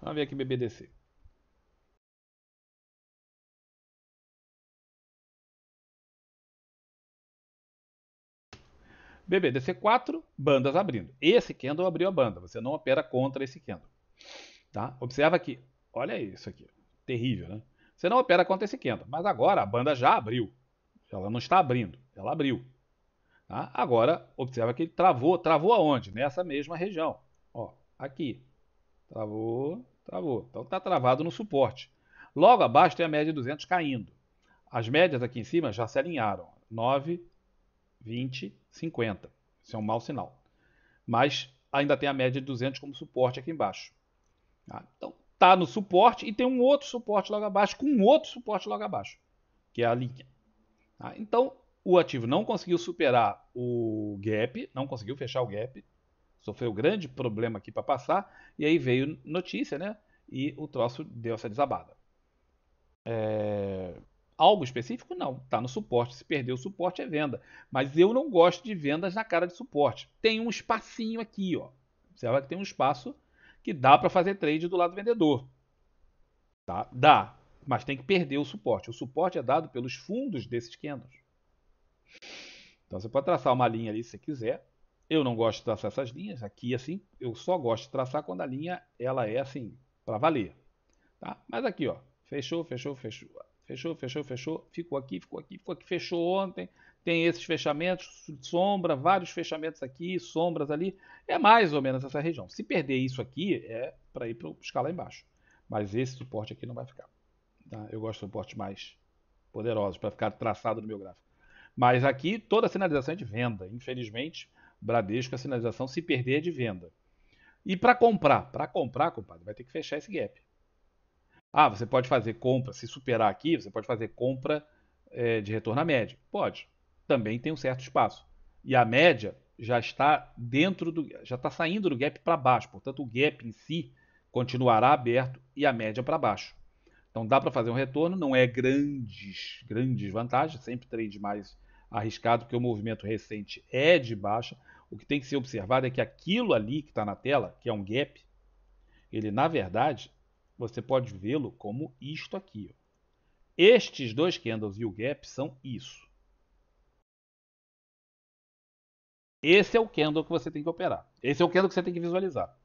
Vamos ver aqui BBDC. BBDC4, bandas abrindo. Esse candle abriu a banda, você não opera contra esse candle. Tá? Observa aqui, olha isso aqui, terrível, né? Você não opera contra esse candle, mas agora a banda já abriu. Ela não está abrindo, ela abriu. Tá? Agora, observa que ele travou, travou aonde? Nessa mesma região, ó, aqui. Travou, Travou. Então está travado no suporte. Logo abaixo tem a média de 200 caindo. As médias aqui em cima já se alinharam. 9, 20, 50. Isso é um mau sinal. Mas ainda tem a média de 200 como suporte aqui embaixo. Tá? então está no suporte e tem um outro suporte logo abaixo com um outro suporte logo abaixo, que é a linha. Tá? então o ativo não conseguiu superar o gap, não conseguiu fechar o gap, sofreu grande problema aqui para passar, e aí veio notícia, né? E o troço deu essa desabada. É... Algo específico? Não, tá no suporte. Se perder o suporte é venda. Mas eu não gosto de vendas na cara de suporte. Tem um espacinho aqui, ó. Observa que tem um espaço que dá para fazer trade do lado do vendedor. Tá? Dá, mas tem que perder o suporte. O suporte é dado pelos fundos desses candles. Então você pode traçar uma linha ali se você quiser, eu não gosto de traçar essas linhas aqui assim, eu só gosto de traçar quando a linha ela é assim, para valer. Tá? Mas aqui, ó, fechou, fechou, fechou, fechou, fechou, fechou, ficou aqui, ficou aqui, ficou aqui, fechou ontem. Tem esses fechamentos, sombra, vários fechamentos aqui, sombras ali. É mais ou menos essa região. Se perder isso aqui, é para ir para buscar lá embaixo. Mas esse suporte aqui não vai ficar. Tá? Eu gosto de suportes mais poderosos para ficar traçado no meu gráfico. Mas aqui toda a sinalização é de venda. Infelizmente, Bradesco a sinalização se perder é de venda. E para comprar? Para comprar, compadre, vai ter que fechar esse gap. Ah, você pode fazer compra, se superar aqui, você pode fazer compra é, de retorno à média. Pode. Também tem um certo espaço. E a média já está dentro do. já está saindo do gap para baixo. Portanto, o gap em si continuará aberto e a média para baixo. Então dá para fazer um retorno, não é grandes, grandes vantagens, sempre trade mais arriscado, porque o movimento recente é de baixa. O que tem que ser observado é que aquilo ali que está na tela, que é um gap, ele na verdade você pode vê-lo como isto aqui. Ó. Estes dois candles e o gap são isso. Esse é o candle que você tem que operar. Esse é o candle que você tem que visualizar.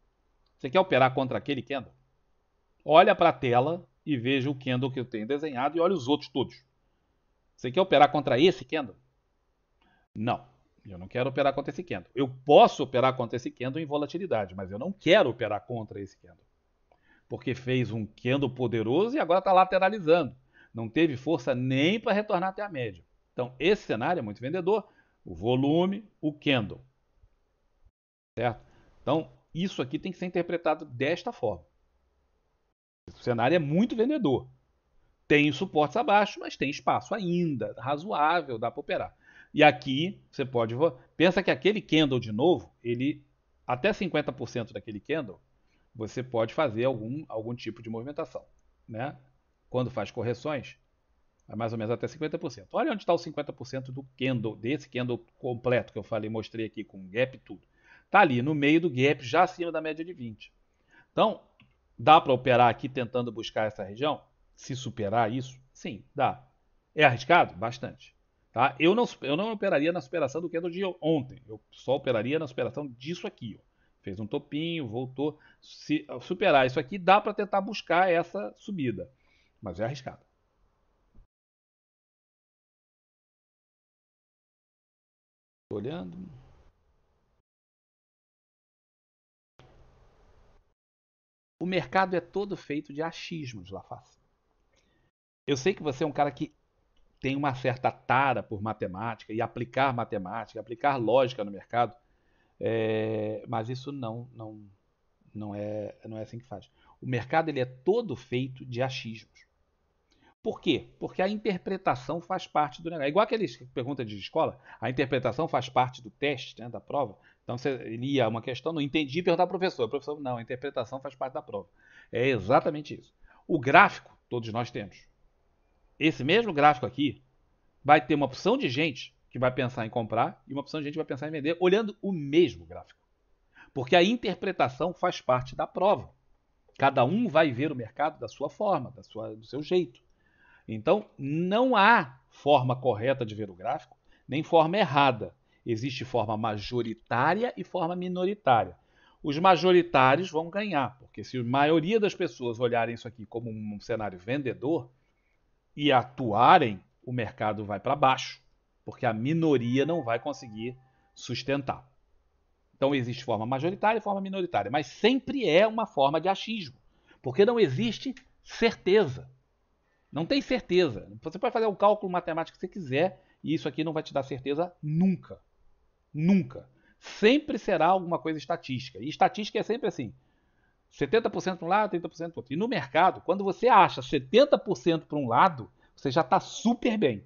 Você quer operar contra aquele candle? Olha para a tela e veja o candle que eu tenho desenhado e olha os outros todos. Você quer operar contra esse candle? Não, eu não quero operar contra esse candle. Eu posso operar contra esse candle em volatilidade, mas eu não quero operar contra esse candle. Porque fez um candle poderoso e agora está lateralizando. Não teve força nem para retornar até a média. Então, esse cenário é muito vendedor. O volume, o candle. Certo? Então, isso aqui tem que ser interpretado desta forma. O cenário é muito vendedor. Tem suportes abaixo, mas tem espaço ainda razoável, dá para operar. E aqui você pode. Pensa que aquele candle de novo, ele até 50% daquele candle, você pode fazer algum, algum tipo de movimentação. Né? Quando faz correções, é mais ou menos até 50%. Olha onde está o 50% do candle, desse candle completo que eu falei, mostrei aqui com gap e tudo. Está ali no meio do gap, já acima da média de 20. Então, dá para operar aqui tentando buscar essa região? Se superar isso? Sim, dá. É arriscado? Bastante. Tá? Eu, não, eu não operaria na superação do candle de ontem. Eu só operaria na superação disso aqui. Ó. Fez um topinho, voltou. Se ah, superar isso aqui, dá para tentar buscar essa subida. Mas é arriscado. Tô olhando. O mercado é todo feito de achismos, Laface. Eu sei que você é um cara que tem uma certa tara por matemática e aplicar matemática, aplicar lógica no mercado, é, mas isso não, não, não, é, não é assim que faz. O mercado ele é todo feito de achismos. Por quê? Porque a interpretação faz parte do negócio. É igual aqueles perguntas de escola, a interpretação faz parte do teste, né, da prova. Então você lia uma questão, não entendi, perguntar ao professor. O professor, não, a interpretação faz parte da prova. É exatamente isso. O gráfico, todos nós temos esse mesmo gráfico aqui vai ter uma opção de gente que vai pensar em comprar e uma opção de gente que vai pensar em vender olhando o mesmo gráfico. Porque a interpretação faz parte da prova. Cada um vai ver o mercado da sua forma, da sua, do seu jeito. Então, não há forma correta de ver o gráfico, nem forma errada. Existe forma majoritária e forma minoritária. Os majoritários vão ganhar, porque se a maioria das pessoas olharem isso aqui como um cenário vendedor, e atuarem, o mercado vai para baixo, porque a minoria não vai conseguir sustentar. Então existe forma majoritária e forma minoritária, mas sempre é uma forma de achismo, porque não existe certeza. Não tem certeza. Você pode fazer o cálculo matemático que você quiser e isso aqui não vai te dar certeza nunca. Nunca. Sempre será alguma coisa estatística. E estatística é sempre assim: 70% para um lado, 30% para o outro. E no mercado, quando você acha 70% para um lado, você já está super bem.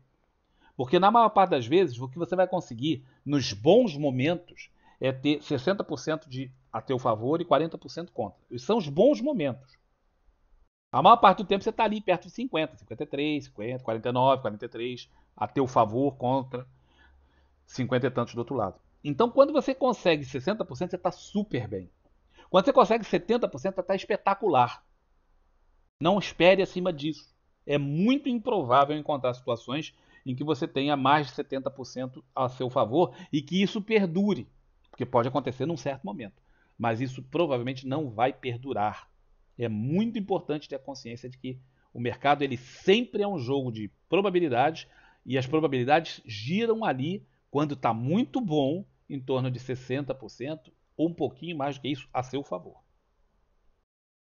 Porque na maior parte das vezes, o que você vai conseguir nos bons momentos é ter 60% de a teu favor e 40% contra. E são os bons momentos. A maior parte do tempo você está ali perto de 50, 53, 50, 49, 43, a teu favor, contra, 50 e tantos do outro lado. Então, quando você consegue 60%, você está super bem. Quando você consegue 70%, está espetacular. Não espere acima disso. É muito improvável encontrar situações em que você tenha mais de 70% a seu favor e que isso perdure, porque pode acontecer num certo momento, mas isso provavelmente não vai perdurar. É muito importante ter a consciência de que o mercado ele sempre é um jogo de probabilidades e as probabilidades giram ali quando está muito bom, em torno de 60%, ou um pouquinho mais do que isso a seu favor.